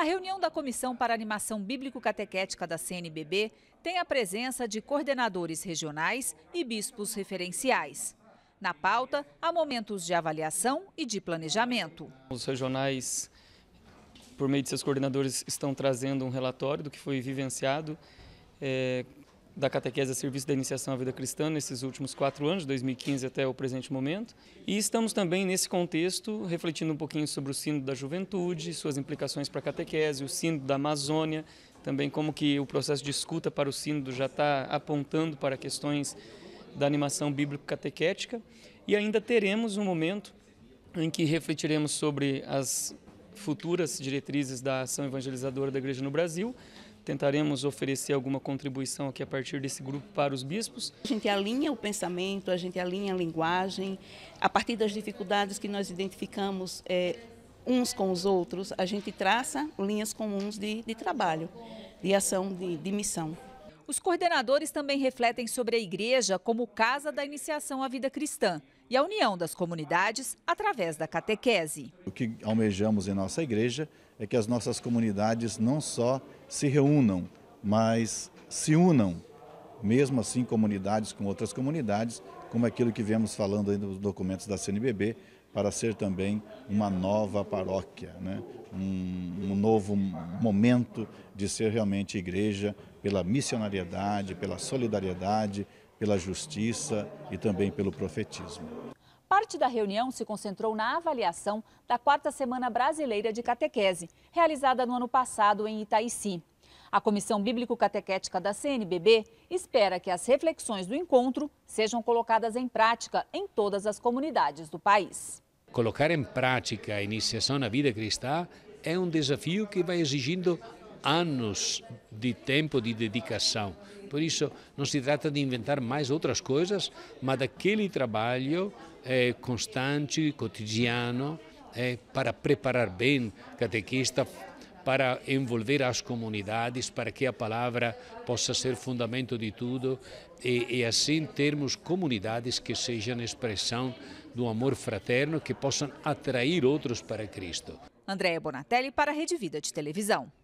A reunião da Comissão para Animação Bíblico-Catequética da CNBB tem a presença de coordenadores regionais e bispos referenciais. Na pauta, há momentos de avaliação e de planejamento. Os regionais, por meio de seus coordenadores, estão trazendo um relatório do que foi vivenciado é, da catequese a serviço da iniciação à vida cristã nesses últimos quatro anos, 2015 até o presente momento. E estamos também, nesse contexto, refletindo um pouquinho sobre o sino da juventude, suas implicações para a catequese, o sino da Amazônia, também como que o processo de escuta para o sino já está apontando para questões da animação bíblico-catequética. E ainda teremos um momento em que refletiremos sobre as futuras diretrizes da ação evangelizadora da igreja no Brasil, tentaremos oferecer alguma contribuição aqui a partir desse grupo para os bispos. A gente alinha o pensamento, a gente alinha a linguagem, a partir das dificuldades que nós identificamos é, uns com os outros, a gente traça linhas comuns de, de trabalho, de ação, de, de missão. Os coordenadores também refletem sobre a igreja como casa da iniciação à vida cristã e a união das comunidades através da catequese. O que almejamos em nossa igreja é que as nossas comunidades não só se reúnam, mas se unam, mesmo assim comunidades com outras comunidades, como aquilo que viemos falando aí nos documentos da CNBB, para ser também uma nova paróquia, né? um, um novo momento de ser realmente igreja pela missionariedade, pela solidariedade, pela justiça e também pelo profetismo. Parte da reunião se concentrou na avaliação da quarta semana brasileira de catequese, realizada no ano passado em Itaici. A Comissão Bíblico-Catequética da CNBB espera que as reflexões do encontro sejam colocadas em prática em todas as comunidades do país. Colocar em prática a iniciação na vida cristã é um desafio que vai exigindo anos de tempo de dedicação. Por isso, não se trata de inventar mais outras coisas, mas daquele trabalho é, constante, cotidiano, é, para preparar bem catequista, para envolver as comunidades, para que a palavra possa ser fundamento de tudo e, e assim termos comunidades que sejam expressão do amor fraterno, que possam atrair outros para Cristo. Andréia Bonatelli para a Rede Vida de Televisão.